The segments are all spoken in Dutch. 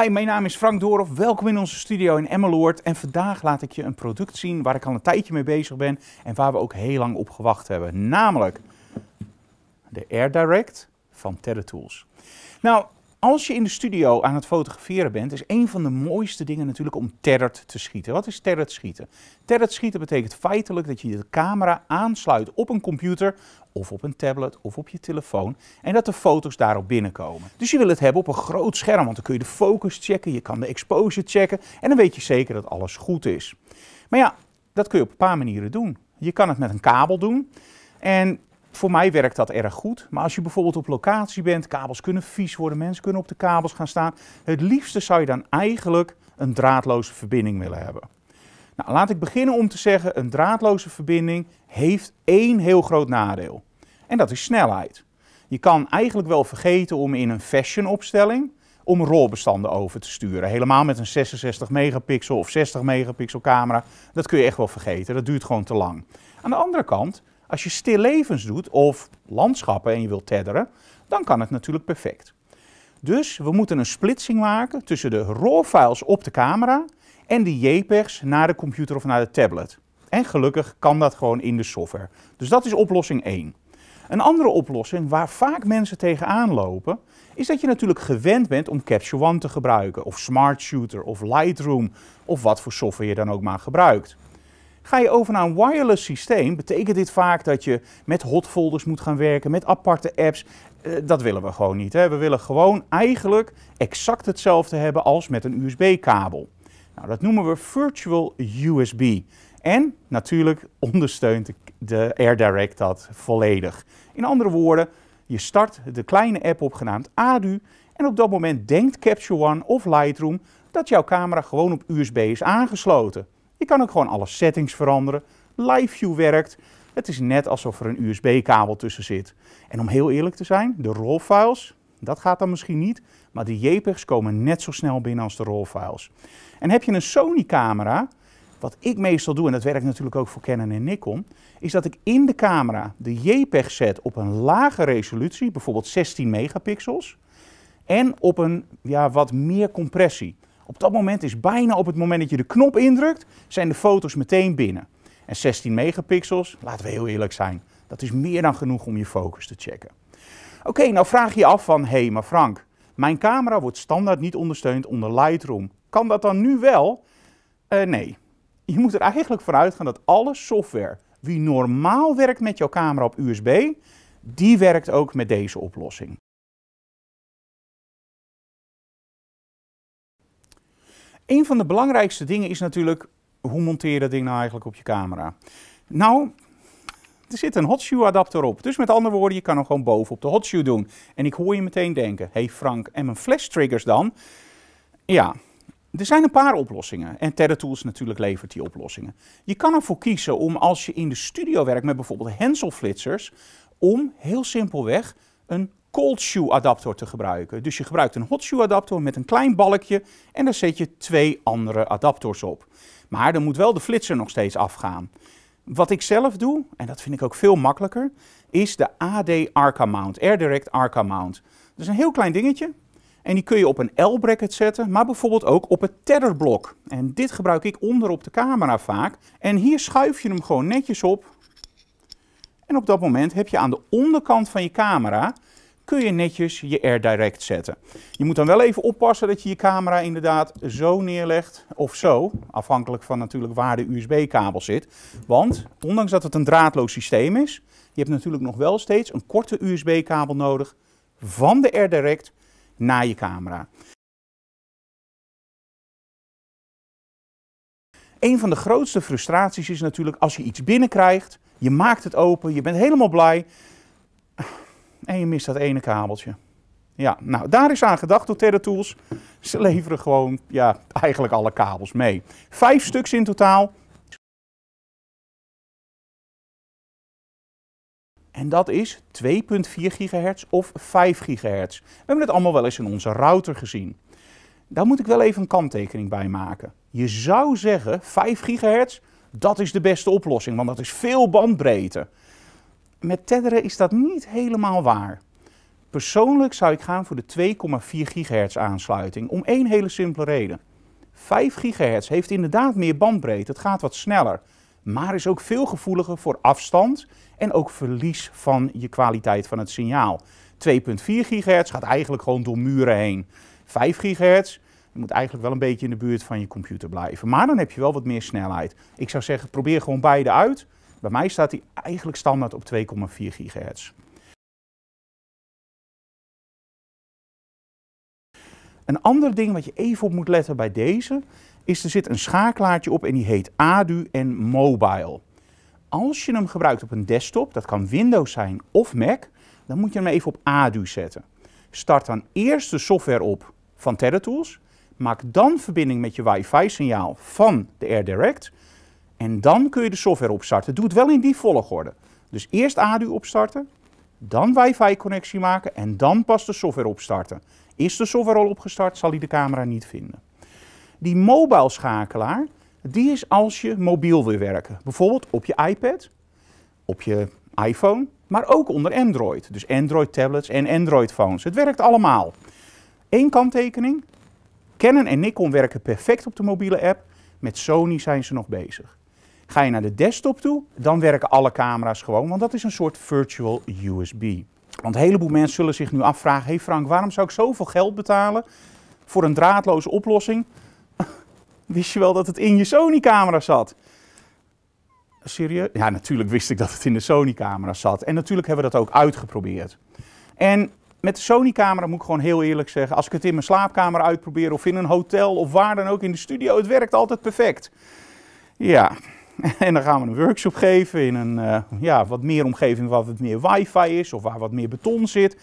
Hi, mijn naam is Frank Doorhoff. Welkom in onze studio in Emmeloord. En vandaag laat ik je een product zien waar ik al een tijdje mee bezig ben en waar we ook heel lang op gewacht hebben. Namelijk de Air Direct van Terra Nou, als je in de studio aan het fotograferen bent, is een van de mooiste dingen natuurlijk om terret te schieten. Wat is terret schieten? Terret schieten betekent feitelijk dat je de camera aansluit op een computer of op een tablet of op je telefoon en dat de foto's daarop binnenkomen. Dus je wil het hebben op een groot scherm, want dan kun je de focus checken, je kan de exposure checken en dan weet je zeker dat alles goed is. Maar ja, dat kun je op een paar manieren doen. Je kan het met een kabel doen. En voor mij werkt dat erg goed. Maar als je bijvoorbeeld op locatie bent, kabels kunnen vies worden, mensen kunnen op de kabels gaan staan. Het liefste zou je dan eigenlijk een draadloze verbinding willen hebben. Nou, laat ik beginnen om te zeggen, een draadloze verbinding heeft één heel groot nadeel. En dat is snelheid. Je kan eigenlijk wel vergeten om in een fashion opstelling om rolbestanden over te sturen. Helemaal met een 66 megapixel of 60 megapixel camera. Dat kun je echt wel vergeten, dat duurt gewoon te lang. Aan de andere kant als je stillevens doet of landschappen en je wilt tedderen, dan kan het natuurlijk perfect. Dus we moeten een splitsing maken tussen de raw files op de camera en de JPEGs naar de computer of naar de tablet. En gelukkig kan dat gewoon in de software. Dus dat is oplossing 1. Een andere oplossing waar vaak mensen tegenaan lopen, is dat je natuurlijk gewend bent om Capture One te gebruiken, of Smart Shooter, of Lightroom, of wat voor software je dan ook maar gebruikt. Ga je over naar een wireless systeem, betekent dit vaak dat je met hotfolders moet gaan werken, met aparte apps. Eh, dat willen we gewoon niet. Hè. We willen gewoon eigenlijk exact hetzelfde hebben als met een USB-kabel. Nou, dat noemen we Virtual USB. En natuurlijk ondersteunt de AirDirect dat volledig. In andere woorden, je start de kleine app opgenaamd ADU en op dat moment denkt Capture One of Lightroom dat jouw camera gewoon op USB is aangesloten. Je kan ook gewoon alle settings veranderen. Live View werkt. Het is net alsof er een USB-kabel tussen zit. En om heel eerlijk te zijn, de raw files, dat gaat dan misschien niet, maar de JPEGs komen net zo snel binnen als de raw files. En heb je een Sony-camera, wat ik meestal doe, en dat werkt natuurlijk ook voor Canon en Nikon, is dat ik in de camera de JPEG zet op een lage resolutie, bijvoorbeeld 16 megapixels, en op een ja, wat meer compressie. Op dat moment is bijna op het moment dat je de knop indrukt, zijn de foto's meteen binnen. En 16 megapixels, laten we heel eerlijk zijn, dat is meer dan genoeg om je focus te checken. Oké, nou vraag je je af van, hé, hey, maar Frank, mijn camera wordt standaard niet ondersteund onder Lightroom. Kan dat dan nu wel? Eh, nee. Je moet er eigenlijk vanuit gaan dat alle software wie normaal werkt met jouw camera op USB, die werkt ook met deze oplossing. Een van de belangrijkste dingen is natuurlijk, hoe monteer je dat ding nou eigenlijk op je camera? Nou, er zit een hotshoe adapter op. Dus met andere woorden, je kan hem gewoon bovenop de hotshoe doen. En ik hoor je meteen denken, hey Frank, en mijn flash triggers dan? Ja, er zijn een paar oplossingen. En Tools natuurlijk levert die oplossingen. Je kan ervoor kiezen om als je in de studio werkt met bijvoorbeeld flitser's, om heel simpelweg een cold shoe adapter te gebruiken. Dus je gebruikt een hot shoe adapter met een klein balkje en daar zet je twee andere adapters op. Maar dan moet wel de flitser nog steeds afgaan. Wat ik zelf doe, en dat vind ik ook veel makkelijker, is de AD Arca Mount, Air Direct Arca Mount. Dat is een heel klein dingetje en die kun je op een L-bracket zetten, maar bijvoorbeeld ook op het tetherblok. En dit gebruik ik onder op de camera vaak. En hier schuif je hem gewoon netjes op. En op dat moment heb je aan de onderkant van je camera kun je netjes je direct zetten. Je moet dan wel even oppassen dat je je camera inderdaad zo neerlegt of zo, afhankelijk van natuurlijk waar de USB-kabel zit. Want ondanks dat het een draadloos systeem is, je hebt natuurlijk nog wel steeds een korte USB-kabel nodig van de direct naar je camera. Een van de grootste frustraties is natuurlijk als je iets binnenkrijgt, je maakt het open, je bent helemaal blij en je mist dat ene kabeltje. Ja, nou daar is aan gedacht door TerraTools. Ze leveren gewoon ja, eigenlijk alle kabels mee. Vijf stuks in totaal. En dat is 2.4 gigahertz of 5 gigahertz. We hebben het allemaal wel eens in onze router gezien. Daar moet ik wel even een kanttekening bij maken. Je zou zeggen 5 gigahertz, dat is de beste oplossing, want dat is veel bandbreedte met tedderen is dat niet helemaal waar. Persoonlijk zou ik gaan voor de 2,4 gigahertz aansluiting, om één hele simpele reden. 5 gigahertz heeft inderdaad meer bandbreedte, het gaat wat sneller, maar is ook veel gevoeliger voor afstand en ook verlies van je kwaliteit van het signaal. 2,4 gigahertz gaat eigenlijk gewoon door muren heen. 5 gigahertz, je moet eigenlijk wel een beetje in de buurt van je computer blijven, maar dan heb je wel wat meer snelheid. Ik zou zeggen, probeer gewoon beide uit bij mij staat die eigenlijk standaard op 2,4 gigahertz. Een ander ding wat je even op moet letten bij deze, is er zit een schakelaartje op en die heet ADU en Mobile. Als je hem gebruikt op een desktop, dat kan Windows zijn of Mac, dan moet je hem even op ADU zetten. Start dan eerst de software op van TerraTools, maak dan verbinding met je wifi signaal van de AirDirect en dan kun je de software opstarten. Doe het wel in die volgorde. Dus eerst ADU opstarten, dan wifi-connectie maken en dan pas de software opstarten. Is de software al opgestart, zal hij de camera niet vinden. Die mobile schakelaar, die is als je mobiel wil werken. Bijvoorbeeld op je iPad, op je iPhone, maar ook onder Android. Dus Android tablets en Android phones. Het werkt allemaal. Eén kanttekening, Canon en Nikon werken perfect op de mobiele app. Met Sony zijn ze nog bezig. Ga je naar de desktop toe, dan werken alle camera's gewoon, want dat is een soort virtual USB. Want een heleboel mensen zullen zich nu afvragen, hey Frank, waarom zou ik zoveel geld betalen voor een draadloze oplossing? Wist je wel dat het in je Sony-camera zat? Serieus? Ja, natuurlijk wist ik dat het in de Sony-camera zat. En natuurlijk hebben we dat ook uitgeprobeerd. En met de Sony-camera moet ik gewoon heel eerlijk zeggen, als ik het in mijn slaapkamer uitprobeer of in een hotel of waar dan ook in de studio, het werkt altijd perfect. Ja, En dan gaan we een workshop geven in een eh, ja, wat meer omgeving waar wat meer wifi is of waar wat meer beton zit.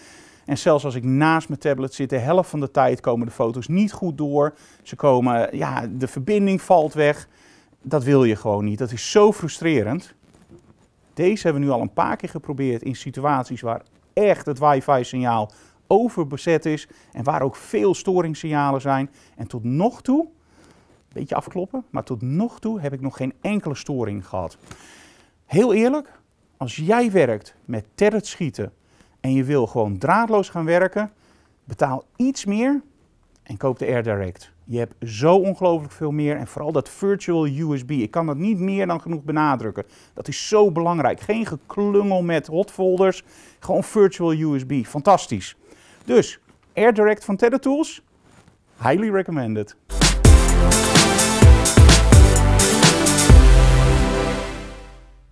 En zelfs als ik naast mijn tablet zit, de helft van de tijd komen de foto's niet goed door. Ze komen, ja, de verbinding valt weg. Dat wil je gewoon niet. Dat is zo frustrerend. Deze hebben we nu al een paar keer geprobeerd in situaties waar echt het wifi-signaal overbezet is en waar ook veel storingssignalen zijn. En tot nog toe beetje afkloppen, maar tot nog toe heb ik nog geen enkele storing gehad. Heel eerlijk, als jij werkt met terret schieten en je wil gewoon draadloos gaan werken, betaal iets meer en koop de AirDirect. Je hebt zo ongelooflijk veel meer en vooral dat virtual USB. Ik kan dat niet meer dan genoeg benadrukken. Dat is zo belangrijk. Geen geklungel met hotfolders, gewoon virtual USB. Fantastisch. Dus AirDirect van Tether Tools, highly recommended.